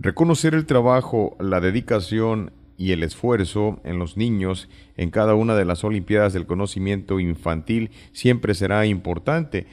Reconocer el trabajo, la dedicación y el esfuerzo en los niños en cada una de las Olimpiadas del Conocimiento Infantil siempre será importante.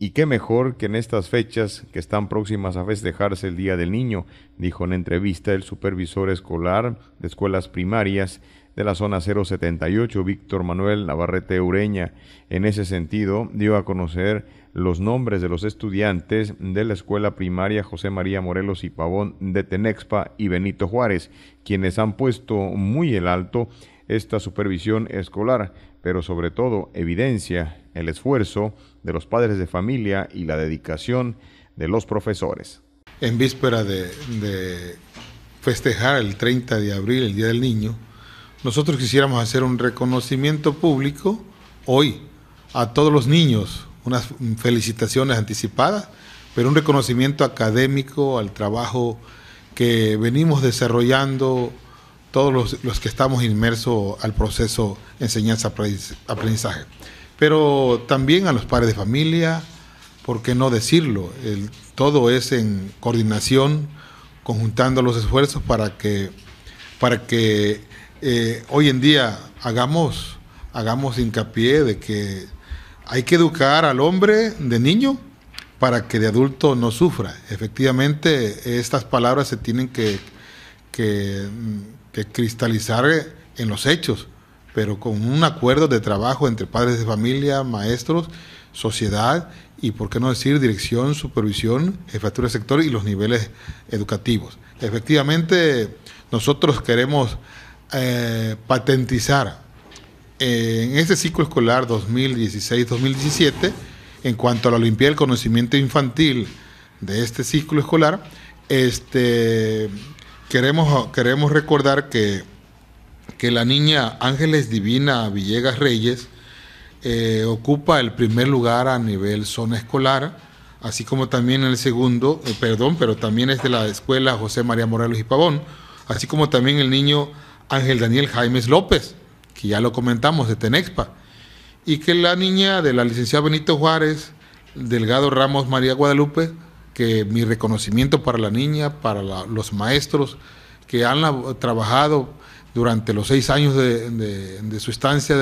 Y qué mejor que en estas fechas que están próximas a festejarse el Día del Niño, dijo en entrevista el supervisor escolar de escuelas primarias de la zona 078, Víctor Manuel Navarrete Ureña. En ese sentido, dio a conocer los nombres de los estudiantes de la escuela primaria José María Morelos y Pavón de Tenexpa y Benito Juárez, quienes han puesto muy el alto esta supervisión escolar, pero sobre todo evidencia el esfuerzo de los padres de familia y la dedicación de los profesores. En víspera de, de festejar el 30 de abril, el Día del Niño, nosotros quisiéramos hacer un reconocimiento público hoy a todos los niños, unas felicitaciones anticipadas, pero un reconocimiento académico al trabajo que venimos desarrollando todos los, que estamos inmersos al proceso enseñanza-aprendizaje. Pero también a los padres de familia, ¿por qué no decirlo? todo es en coordinación, conjuntando los esfuerzos para que, para que eh, hoy en día hagamos, hagamos hincapié de que hay que educar al hombre de niño para que de adulto no sufra. Efectivamente, estas palabras se tienen que, cristalizar en los hechos, pero con un acuerdo de trabajo entre padres de familia, maestros, sociedad y, por qué no decir, dirección, supervisión, jefatura de sector y los niveles educativos. Efectivamente, nosotros queremos eh, patentizar eh, en este ciclo escolar 2016-2017, en cuanto a la Olimpiada del Conocimiento Infantil de este ciclo escolar, este, queremos, queremos recordar que, que la niña Ángeles Divina Villegas Reyes eh, ocupa el primer lugar a nivel zona escolar, así como también el segundo, perdón, pero también es de la escuela José María Morelos y Pavón, así como también el niño Ángel Daniel Jaimes López, que ya lo comentamos, de Tenexpa, y que la niña de la licenciada Benito Juárez, Delgado Ramos María Guadalupe, que mi reconocimiento para la niña, para los maestros que han trabajado durante los seis años de, su estancia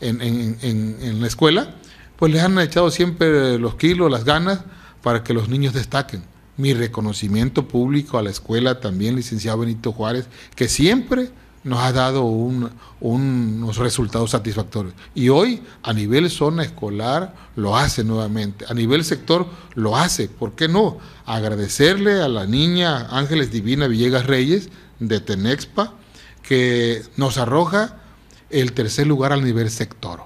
en la escuela, pues les han echado siempre los kilos, las ganas para que los niños destaquen mi reconocimiento público a la escuela también, licenciado Benito Juárez, que siempre nos ha dado unos resultados satisfactorios. Y hoy, a nivel zona escolar, lo hace nuevamente. A nivel sector, lo hace. ¿Por qué no? Agradecerle a la niña Ángeles Divina Villegas Reyes de Tenexpa, que nos arroja el tercer lugar a nivel sector.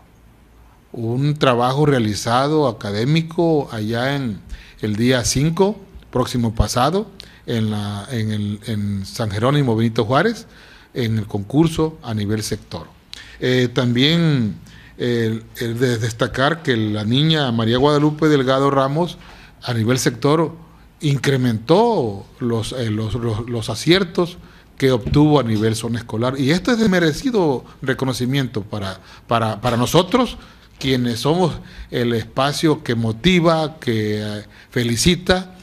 Un trabajo realizado académico allá en el día 5 próximo pasado en, San Jerónimo Benito Juárez, en el concurso a nivel sector. Eh, también el, destacar que la niña María Guadalupe Delgado Ramos a nivel sector incrementó eh, los, los, los, aciertos que obtuvo a nivel zona escolar. Y esto es de merecido reconocimiento para, para, para nosotros, quienes somos el espacio que motiva, que eh, felicita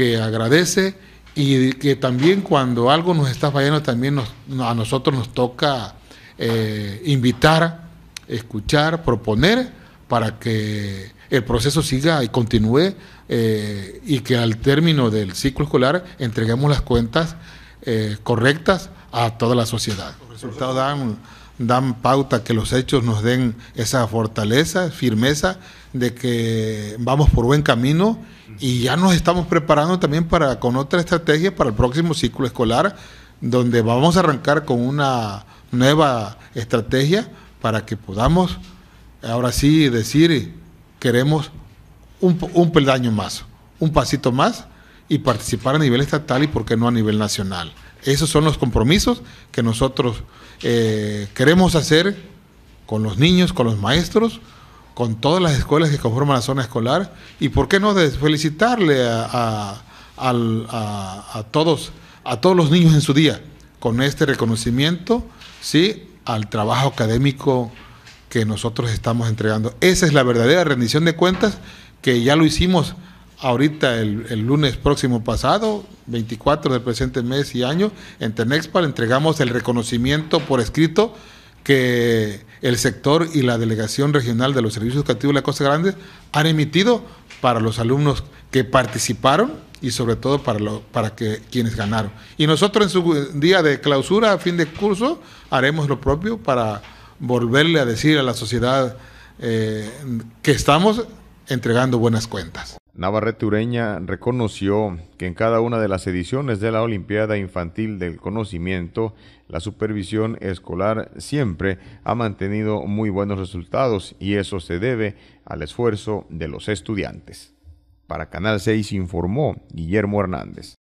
que agradece y que también cuando algo nos está fallando, también nos, a nosotros nos toca eh, invitar, escuchar, proponer para que el proceso siga y continúe eh, y que al término del ciclo escolar entreguemos las cuentas eh, correctas a toda la sociedad dan pauta que los hechos nos den esa fortaleza, firmeza de que vamos por buen camino y ya nos estamos preparando también para con otra estrategia para el próximo ciclo escolar donde vamos a arrancar con una nueva estrategia para que podamos ahora sí decir queremos un, un peldaño más, un pasito más y participar a nivel estatal y por qué no a nivel nacional. Esos son los compromisos que nosotros eh, queremos hacer con los niños, con los maestros, con todas las escuelas que conforman la zona escolar y por qué no felicitarle a, todos, a todos los niños en su día con este reconocimiento ¿sí? al trabajo académico que nosotros estamos entregando. Esa es la verdadera rendición de cuentas que ya lo hicimos ahorita el, lunes próximo pasado, 24 del presente mes y año, en Tenexpal entregamos el reconocimiento por escrito que el sector y la delegación regional de los servicios educativos de la Costa Grande han emitido para los alumnos que participaron y sobre todo para, para que, quienes ganaron. Y nosotros en su día de clausura, a fin de curso, haremos lo propio para volverle a decir a la sociedad eh, que estamos entregando buenas cuentas. Navarrete Ureña reconoció que en cada una de las ediciones de la Olimpiada Infantil del Conocimiento, la supervisión escolar siempre ha mantenido muy buenos resultados y eso se debe al esfuerzo de los estudiantes. Para Canal 6 informó Guillermo Hernández.